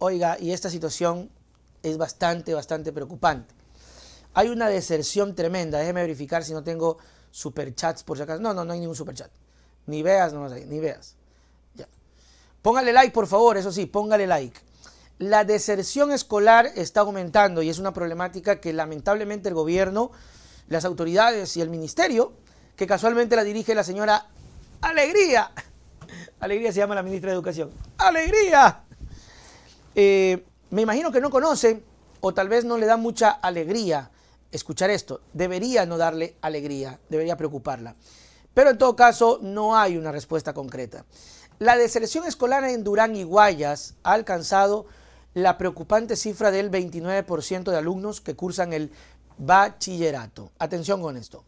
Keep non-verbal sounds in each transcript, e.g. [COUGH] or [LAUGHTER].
Oiga, y esta situación es bastante, bastante preocupante. Hay una deserción tremenda. Déjeme verificar si no tengo superchats por si acaso. No, no, no hay ningún superchat. Ni veas nomás ahí, ni veas. Ya. Póngale like, por favor, eso sí, póngale like. La deserción escolar está aumentando y es una problemática que lamentablemente el gobierno, las autoridades y el ministerio, que casualmente la dirige la señora Alegría. Alegría se llama la ministra de Educación. ¡Alegría! Eh, me imagino que no conoce o tal vez no le da mucha alegría escuchar esto. Debería no darle alegría, debería preocuparla. Pero en todo caso, no hay una respuesta concreta. La deselección escolar en Durán y Guayas ha alcanzado la preocupante cifra del 29% de alumnos que cursan el bachillerato. Atención con esto.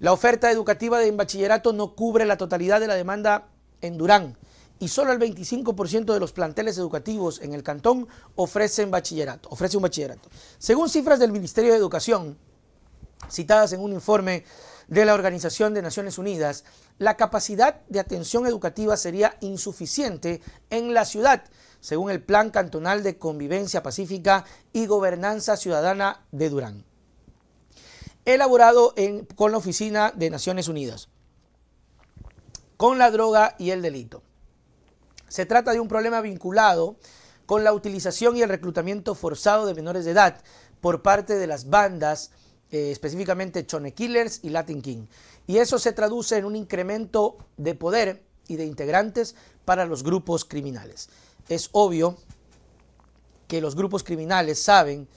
La oferta educativa de bachillerato no cubre la totalidad de la demanda en Durán y solo el 25% de los planteles educativos en el cantón ofrecen bachillerato, ofrece un bachillerato. Según cifras del Ministerio de Educación, citadas en un informe de la Organización de Naciones Unidas, la capacidad de atención educativa sería insuficiente en la ciudad, según el Plan Cantonal de Convivencia Pacífica y Gobernanza Ciudadana de Durán, elaborado con la Oficina de Naciones Unidas, con la droga y el delito. Se trata de un problema vinculado con la utilización y el reclutamiento forzado de menores de edad por parte de las bandas, eh, específicamente Chone Killers y Latin King. Y eso se traduce en un incremento de poder y de integrantes para los grupos criminales. Es obvio que los grupos criminales saben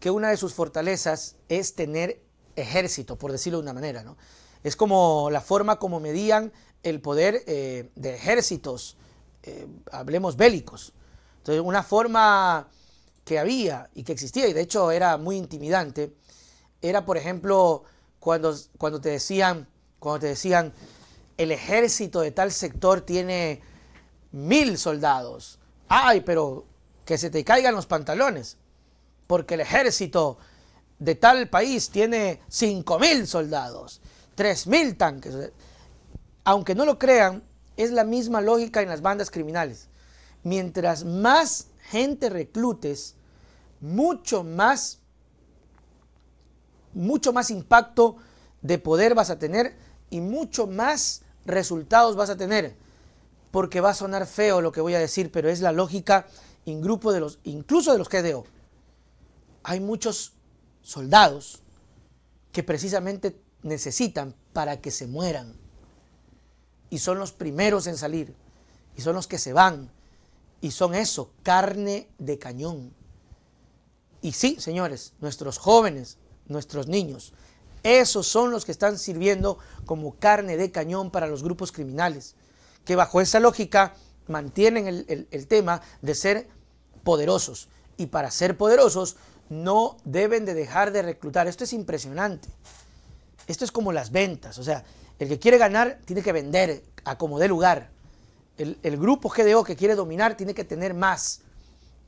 que una de sus fortalezas es tener ejército, por decirlo de una manera. ¿no? Es como la forma como medían el poder eh, de ejércitos eh, hablemos, bélicos. Entonces, una forma que había y que existía, y de hecho era muy intimidante, era, por ejemplo, cuando, cuando te decían, cuando te decían, el ejército de tal sector tiene mil soldados. Ay, pero que se te caigan los pantalones, porque el ejército de tal país tiene cinco mil soldados, tres mil tanques. Aunque no lo crean, es la misma lógica en las bandas criminales. Mientras más gente reclutes, mucho más, mucho más impacto de poder vas a tener y mucho más resultados vas a tener. Porque va a sonar feo lo que voy a decir, pero es la lógica en grupo de los, incluso de los GDO. Hay muchos soldados que precisamente necesitan para que se mueran y son los primeros en salir y son los que se van y son eso, carne de cañón. Y sí, señores, nuestros jóvenes, nuestros niños, esos son los que están sirviendo como carne de cañón para los grupos criminales, que bajo esa lógica mantienen el, tema de ser poderosos. Y para ser poderosos no deben de dejar de reclutar. Esto es impresionante. Esto es como las ventas, o sea, el que quiere ganar tiene que vender a como dé lugar. El, el grupo GDO que quiere dominar tiene que tener más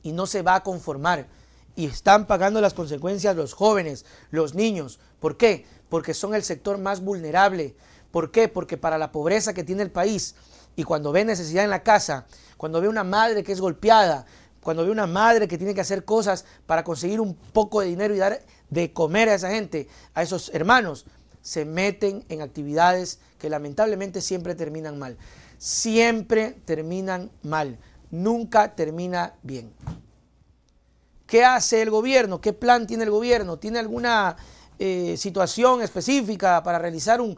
y no se va a conformar. Y están pagando las consecuencias los jóvenes, los niños. ¿Por qué? Porque son el sector más vulnerable. ¿Por qué? Porque para la pobreza que tiene el país y cuando ve necesidad en la casa, cuando ve una madre que es golpeada, cuando ve una madre que tiene que hacer cosas para conseguir un poco de dinero y dar de comer a esa gente, a esos hermanos, se meten en actividades que lamentablemente siempre terminan mal. Siempre terminan mal. Nunca termina bien. ¿Qué hace el gobierno? ¿Qué plan tiene el gobierno? ¿Tiene alguna eh, situación específica para realizar un,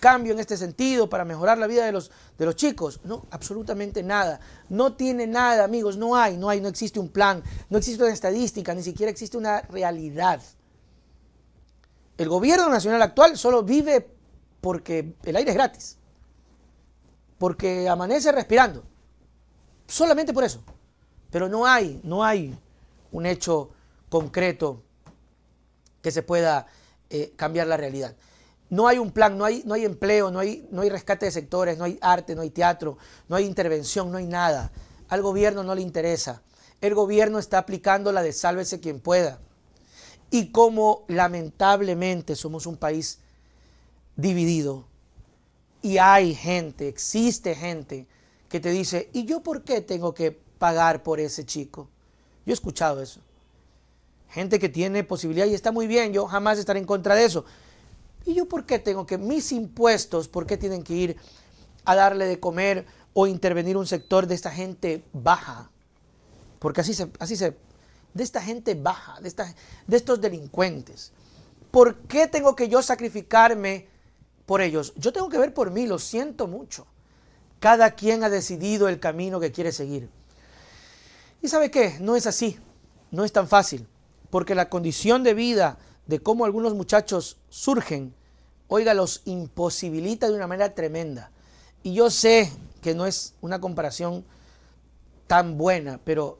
cambio en este sentido, para mejorar la vida de los, de los chicos? No, absolutamente nada. No tiene nada, amigos. No hay, no hay, no existe un plan, no existe una estadística, ni siquiera existe una realidad. El gobierno nacional actual solo vive porque el aire es gratis, porque amanece respirando, solamente por eso. Pero no hay, no hay un hecho concreto que se pueda eh, cambiar la realidad. No hay un plan, no hay, no hay empleo, no hay, no hay rescate de sectores, no hay arte, no hay teatro, no hay intervención, no hay nada. Al gobierno no le interesa. El gobierno está aplicando la de sálvese quien pueda y como lamentablemente somos un país dividido y hay gente, existe gente que te dice, ¿y yo por qué tengo que pagar por ese chico? Yo he escuchado eso. Gente que tiene posibilidad y está muy bien, yo jamás estaré en contra de eso. ¿Y yo por qué tengo que, mis impuestos, por qué tienen que ir a darle de comer o intervenir un sector de esta gente baja? Porque así se, así se de esta gente baja, de, esta, de estos delincuentes. ¿Por qué tengo que yo sacrificarme por ellos? Yo tengo que ver por mí, lo siento mucho. Cada quien ha decidido el camino que quiere seguir. ¿Y sabe qué? No es así, no es tan fácil, porque la condición de vida de cómo algunos muchachos surgen, oiga, los imposibilita de una manera tremenda. Y yo sé que no es una comparación tan buena, pero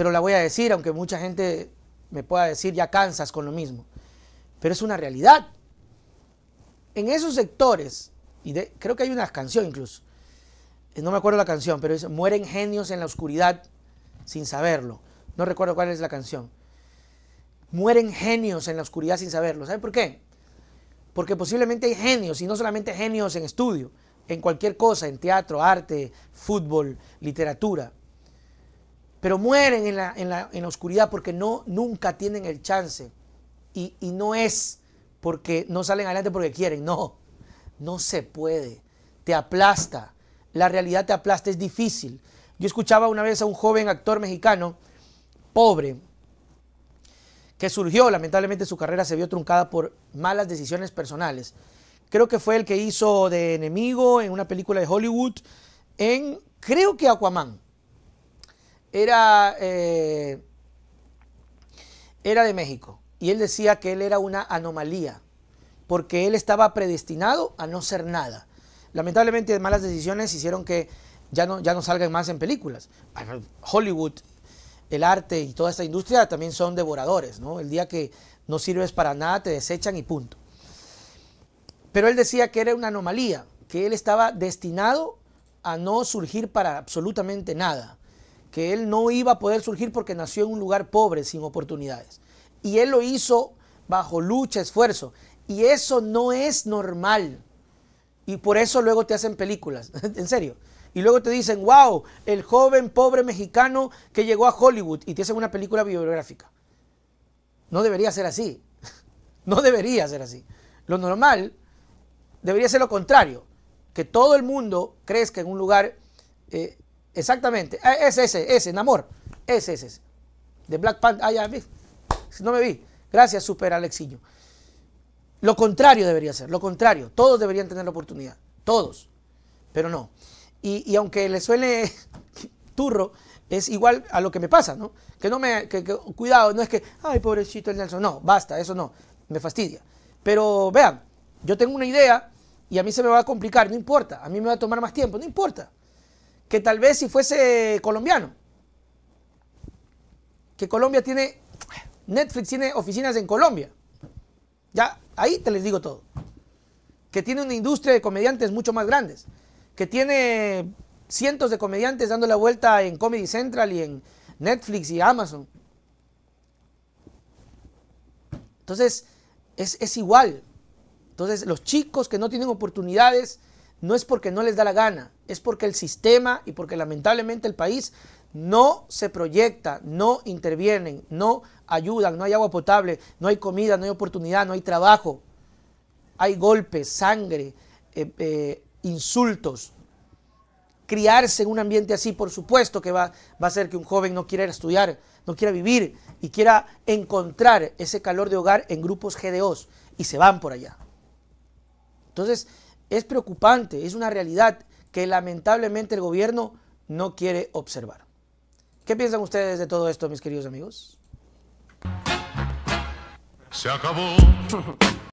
pero la voy a decir, aunque mucha gente me pueda decir, ya cansas con lo mismo. Pero es una realidad. En esos sectores, y creo que hay una canción incluso, eh, no me acuerdo la canción, pero dice, mueren genios en la oscuridad sin saberlo. No recuerdo cuál es la canción. Mueren genios en la oscuridad sin saberlo. ¿Saben por qué? Porque posiblemente hay genios, y no solamente genios en estudio, en cualquier cosa, en teatro, arte, fútbol, literatura pero mueren en la, oscuridad porque no, nunca tienen el chance. Y, y, no es porque no salen adelante porque quieren, no, no se puede, te aplasta, la realidad te aplasta, es difícil. Yo escuchaba una vez a un joven actor mexicano, pobre, que surgió, lamentablemente su carrera se vio truncada por malas decisiones personales. Creo que fue el que hizo de enemigo en una película de Hollywood, en, creo que Aquaman era, eh, era de México y él decía que él era una anomalía porque él estaba predestinado a no ser nada. Lamentablemente malas decisiones hicieron que ya no, ya no salgan más en películas. Hollywood, el arte y toda esta industria también son devoradores, ¿no? El día que no sirves para nada te desechan y punto. Pero él decía que era una anomalía, que él estaba destinado a no surgir para absolutamente nada que él no iba a poder surgir porque nació en un lugar pobre, sin oportunidades. Y él lo hizo bajo lucha, esfuerzo. Y eso no es normal. Y por eso luego te hacen películas, [LAUGHS] en serio. Y luego te dicen, wow, el joven pobre mexicano que llegó a Hollywood y te hacen una película biográfica. No debería ser así. [LAUGHS] No debería ser así. Lo normal debería ser lo contrario. Que todo el mundo crezca en un lugar eh, Exactamente. Ah, ese, ese, ese, en amor ese, ese. De Black Panther. Ah, ya No me vi. Gracias, Super Alexiño. Lo contrario debería ser, lo contrario. Todos deberían tener la oportunidad. Todos. Pero no. Y, aunque le suene [LAUGHS] turro, es igual a lo que me pasa, ¿no? Que no me. cuidado, no es que. Ay, pobrecito el Nelson. No, basta, eso no. Me fastidia. Pero vean, yo tengo una idea y a mí se me va a complicar, no importa. A mí me va a tomar más tiempo, no importa que tal vez si fuese colombiano. Que Colombia tiene, Netflix tiene oficinas en Colombia. Ya, ahí te les digo todo. Que tiene una industria de comediantes mucho más grandes. Que tiene cientos de comediantes dando la vuelta en Comedy Central y en Netflix y Amazon. Entonces, es, es igual. Entonces, los chicos que no tienen oportunidades no es porque no les da la gana, es porque el sistema y porque lamentablemente el país no se proyecta, no intervienen, no ayudan, no hay agua potable, no hay comida, no hay oportunidad, no hay trabajo. Hay golpes, sangre, eh, eh, insultos. Criarse en un ambiente así, por supuesto que va, va a hacer que un joven no quiera estudiar, no quiera vivir y quiera encontrar ese calor de hogar en grupos GDOs y se van por allá. Entonces, es preocupante, es una realidad que lamentablemente el gobierno no quiere observar. ¿Qué piensan ustedes de todo esto, mis queridos amigos? Se acabó. [LAUGHS]